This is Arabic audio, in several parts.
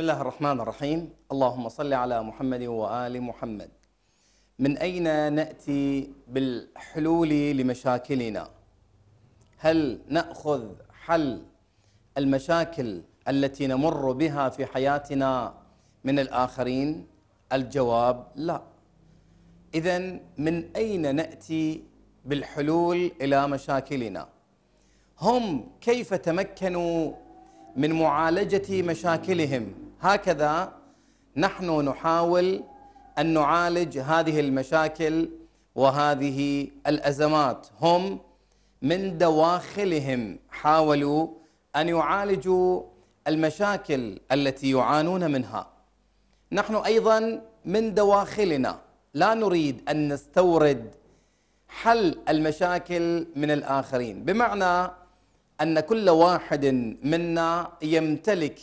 بسم الله الرحمن الرحيم اللهم صل على محمد وآل محمد من أين نأتي بالحلول لمشاكلنا هل نأخذ حل المشاكل التي نمر بها في حياتنا من الآخرين الجواب لا إذا من أين نأتي بالحلول إلى مشاكلنا هم كيف تمكنوا من معالجة مشاكلهم هكذا نحن نحاول ان نعالج هذه المشاكل وهذه الازمات هم من دواخلهم حاولوا ان يعالجوا المشاكل التي يعانون منها نحن ايضا من دواخلنا لا نريد ان نستورد حل المشاكل من الاخرين بمعنى ان كل واحد منا يمتلك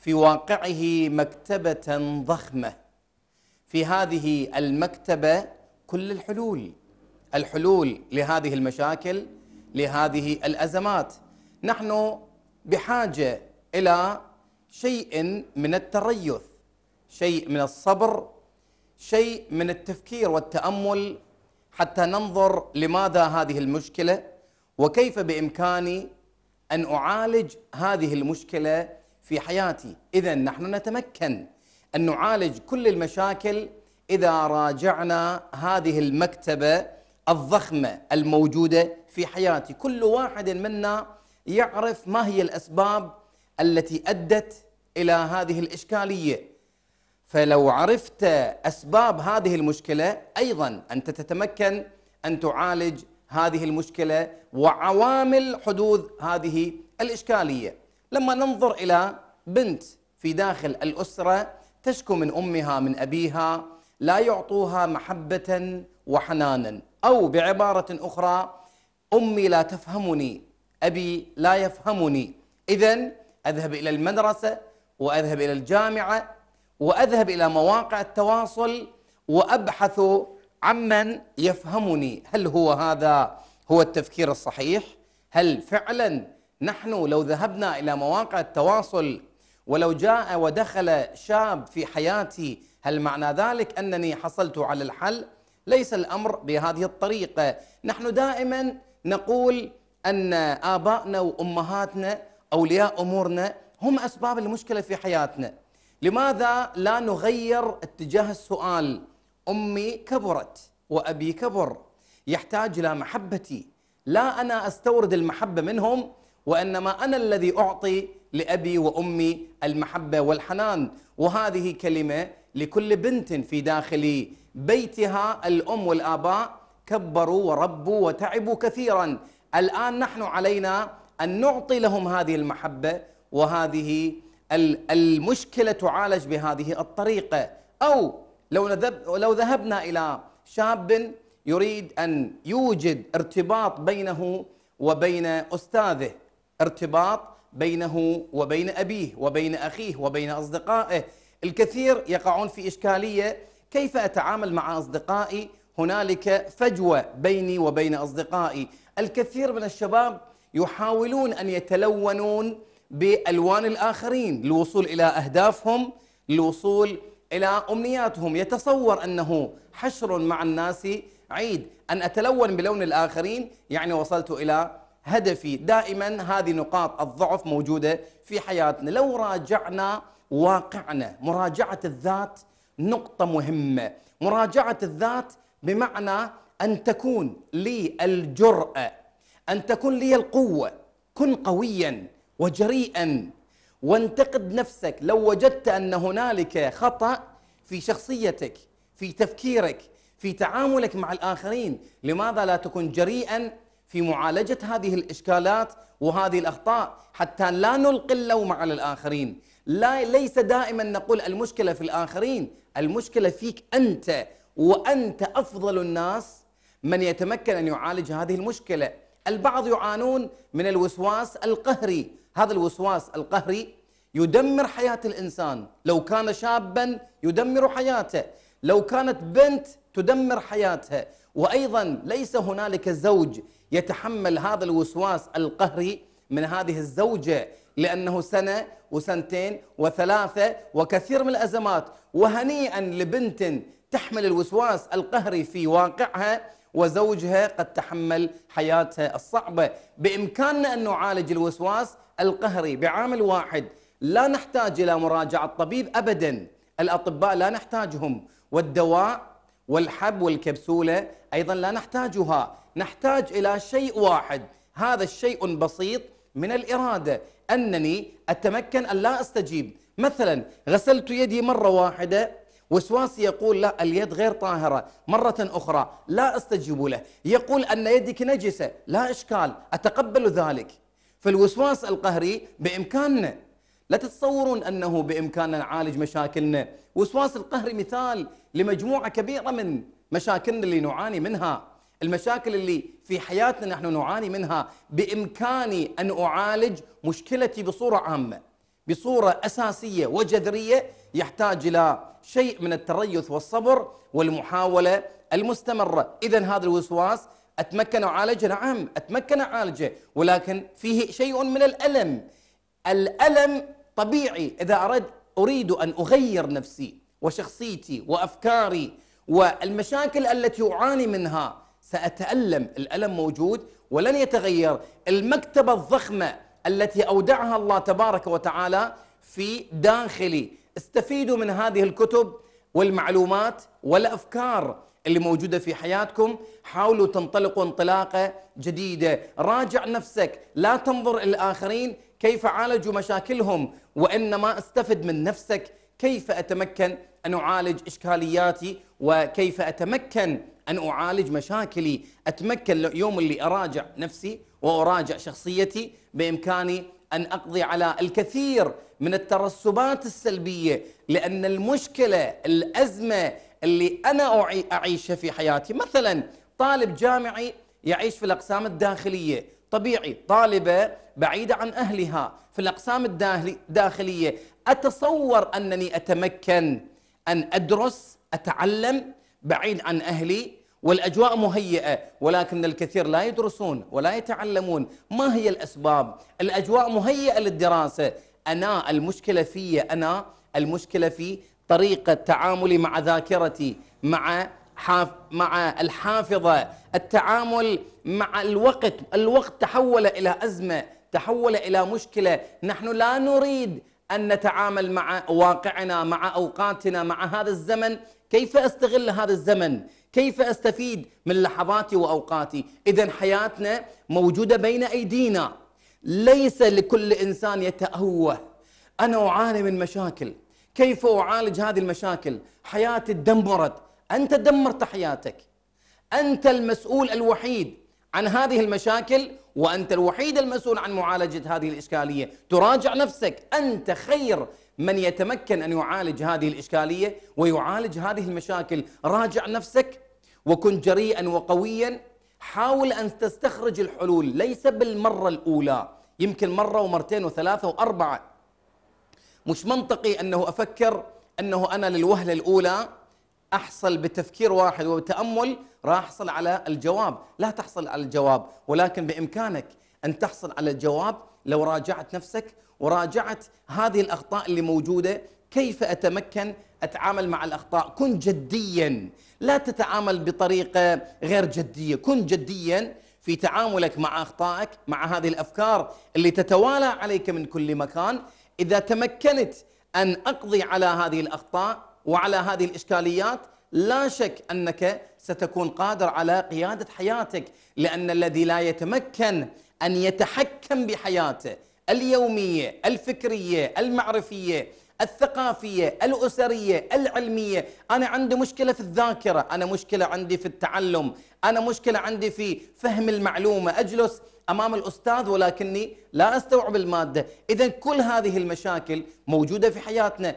في واقعه مكتبة ضخمة في هذه المكتبة كل الحلول الحلول لهذه المشاكل لهذه الأزمات نحن بحاجة إلى شيء من التريث شيء من الصبر شيء من التفكير والتأمل حتى ننظر لماذا هذه المشكلة وكيف بإمكاني أن أعالج هذه المشكلة في حياتي إذا نحن نتمكن أن نعالج كل المشاكل إذا راجعنا هذه المكتبة الضخمة الموجودة في حياتي كل واحد منا يعرف ما هي الأسباب التي أدت إلى هذه الإشكالية فلو عرفت أسباب هذه المشكلة أيضا أنت تتمكن أن تعالج هذه المشكلة وعوامل حدوث هذه الإشكالية لما ننظر إلى بنت في داخل الأسرة تشكو من أمها من أبيها لا يعطوها محبة وحنانا أو بعبارة أخرى أمي لا تفهمني أبي لا يفهمني إذا أذهب إلى المدرسة وأذهب إلى الجامعة وأذهب إلى مواقع التواصل وأبحث عمن يفهمني هل هو هذا هو التفكير الصحيح؟ هل فعلا نحن لو ذهبنا إلى مواقع التواصل ولو جاء ودخل شاب في حياتي هل معنى ذلك انني حصلت على الحل؟ ليس الامر بهذه الطريقه، نحن دائما نقول ان ابائنا وامهاتنا اولياء امورنا هم اسباب المشكله في حياتنا. لماذا لا نغير اتجاه السؤال؟ امي كبرت وابي كبر يحتاج الى محبتي، لا انا استورد المحبه منهم وانما انا الذي اعطي لأبي وأمي المحبة والحنان وهذه كلمة لكل بنت في داخل بيتها الأم والآباء كبروا وربوا وتعبوا كثيرا الآن نحن علينا أن نعطي لهم هذه المحبة وهذه المشكلة تعالج بهذه الطريقة أو لو, لو ذهبنا إلى شاب يريد أن يوجد ارتباط بينه وبين أستاذه ارتباط بينه وبين أبيه وبين أخيه وبين أصدقائه الكثير يقعون في إشكالية كيف أتعامل مع أصدقائي هنالك فجوة بيني وبين أصدقائي الكثير من الشباب يحاولون أن يتلونون بألوان الآخرين للوصول إلى أهدافهم للوصول إلى أمنياتهم يتصور أنه حشر مع الناس عيد أن أتلون بلون الآخرين يعني وصلت إلى هدفي دائما هذه نقاط الضعف موجودة في حياتنا لو راجعنا واقعنا مراجعة الذات نقطة مهمة مراجعة الذات بمعنى أن تكون لي الجرأة أن تكون لي القوة كن قويا وجريئا وانتقد نفسك لو وجدت أن هنالك خطأ في شخصيتك في تفكيرك في تعاملك مع الآخرين لماذا لا تكن جريئا في معالجة هذه الإشكالات وهذه الأخطاء حتى لا نلقي اللوم على الآخرين لا ليس دائما نقول المشكلة في الآخرين المشكلة فيك أنت وأنت أفضل الناس من يتمكن أن يعالج هذه المشكلة البعض يعانون من الوسواس القهري هذا الوسواس القهري يدمر حياة الإنسان لو كان شابا يدمر حياته لو كانت بنت تدمر حياتها وايضا ليس هنالك زوج يتحمل هذا الوسواس القهري من هذه الزوجه لانه سنه وسنتين وثلاثه وكثير من الازمات وهنيئا لبنت تحمل الوسواس القهري في واقعها وزوجها قد تحمل حياتها الصعبه بامكاننا ان نعالج الوسواس القهري بعامل واحد لا نحتاج الى مراجعه طبيب ابدا الاطباء لا نحتاجهم والدواء والحب والكبسولة أيضا لا نحتاجها نحتاج إلى شيء واحد هذا الشيء بسيط من الإرادة أنني أتمكن أن لا أستجيب مثلا غسلت يدي مرة واحدة وسواس يقول لا اليد غير طاهرة مرة أخرى لا أستجيب له يقول أن يدك نجسة لا إشكال أتقبل ذلك فالوسواس القهري بإمكاننا لا تتصورون أنه بإمكاننا نعالج مشاكلنا وسواس القهر مثال لمجموعة كبيرة من مشاكلنا اللي نعاني منها المشاكل اللي في حياتنا نحن نعاني منها بإمكاني أن أعالج مشكلتي بصورة عامة بصورة أساسية وجذرية يحتاج إلى شيء من التريث والصبر والمحاولة المستمرة إذا هذا الوسواس أتمكن أعالجه نعم أتمكن أعالجه ولكن فيه شيء من الألم الألم طبيعي إذا أرد أريد أن أغير نفسي وشخصيتي وأفكاري والمشاكل التي أعاني منها سأتألم الألم موجود ولن يتغير المكتبة الضخمة التي أودعها الله تبارك وتعالى في داخلي استفيدوا من هذه الكتب والمعلومات والأفكار اللي موجودة في حياتكم حاولوا تنطلقوا انطلاقة جديدة راجع نفسك لا تنظر الآخرين كيف عالجوا مشاكلهم وإنما استفد من نفسك كيف أتمكن أن أعالج إشكالياتي وكيف أتمكن أن أعالج مشاكلي أتمكن يوم اللي أراجع نفسي وأراجع شخصيتي بإمكاني أن أقضي على الكثير من الترسبات السلبية لأن المشكلة الأزمة اللي أنا أعيشها في حياتي مثلا طالب جامعي يعيش في الأقسام الداخلية طبيعي طالبة بعيدة عن أهلها في الأقسام الداخلية أتصور أنني أتمكن أن أدرس أتعلم بعيد عن أهلي والأجواء مهيئة ولكن الكثير لا يدرسون ولا يتعلمون ما هي الأسباب الأجواء مهيئة للدراسة أنا المشكلة في أنا المشكلة في طريقة تعاملي مع ذاكرتي مع مع الحافظة التعامل مع الوقت الوقت تحول إلى أزمة تحول إلى مشكلة نحن لا نريد أن نتعامل مع واقعنا مع أوقاتنا مع هذا الزمن كيف أستغل هذا الزمن كيف أستفيد من لحظاتي وأوقاتي إذا حياتنا موجودة بين أيدينا ليس لكل إنسان يتأوه أنا أعاني من مشاكل كيف أعالج هذه المشاكل حياتي تدمرت انت دمرت حياتك انت المسؤول الوحيد عن هذه المشاكل وانت الوحيد المسؤول عن معالجه هذه الاشكاليه تراجع نفسك انت خير من يتمكن ان يعالج هذه الاشكاليه ويعالج هذه المشاكل راجع نفسك وكن جريئا وقويا حاول ان تستخرج الحلول ليس بالمره الاولى يمكن مره ومرتين وثلاثه واربعه مش منطقي انه افكر انه انا للوهله الاولى احصل بتفكير واحد وبتامل راح احصل على الجواب، لا تحصل على الجواب ولكن بامكانك ان تحصل على الجواب لو راجعت نفسك وراجعت هذه الاخطاء اللي موجوده كيف اتمكن اتعامل مع الاخطاء؟ كن جديا، لا تتعامل بطريقه غير جديه، كن جديا في تعاملك مع اخطائك مع هذه الافكار اللي تتوالى عليك من كل مكان، اذا تمكنت ان اقضي على هذه الاخطاء وعلى هذه الإشكاليات لا شك أنك ستكون قادر على قيادة حياتك لأن الذي لا يتمكن أن يتحكم بحياته اليومية الفكرية المعرفية الثقافية الأسرية العلمية أنا عندي مشكلة في الذاكرة أنا مشكلة عندي في التعلم أنا مشكلة عندي في فهم المعلومة أجلس امام الاستاذ ولكني لا استوعب الماده، اذا كل هذه المشاكل موجوده في حياتنا،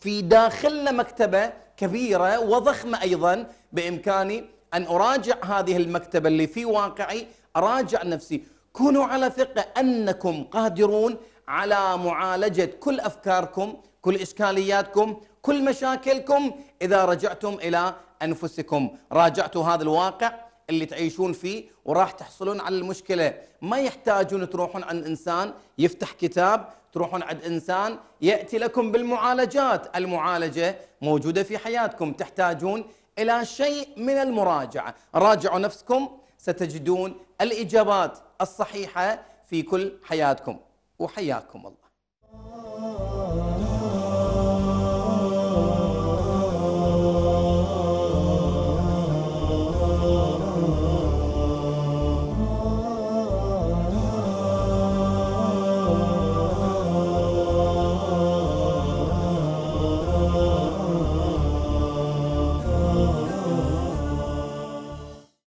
في داخلنا مكتبه كبيره وضخمه ايضا بامكاني ان اراجع هذه المكتبه اللي في واقعي، اراجع نفسي، كونوا على ثقه انكم قادرون على معالجه كل افكاركم، كل اشكالياتكم، كل مشاكلكم اذا رجعتم الى انفسكم، راجعتوا هذا الواقع اللي تعيشون فيه وراح تحصلون على المشكله، ما يحتاجون تروحون عند انسان يفتح كتاب، تروحون عند انسان ياتي لكم بالمعالجات، المعالجه موجوده في حياتكم، تحتاجون الى شيء من المراجعه، راجعوا نفسكم ستجدون الاجابات الصحيحه في كل حياتكم وحياكم الله.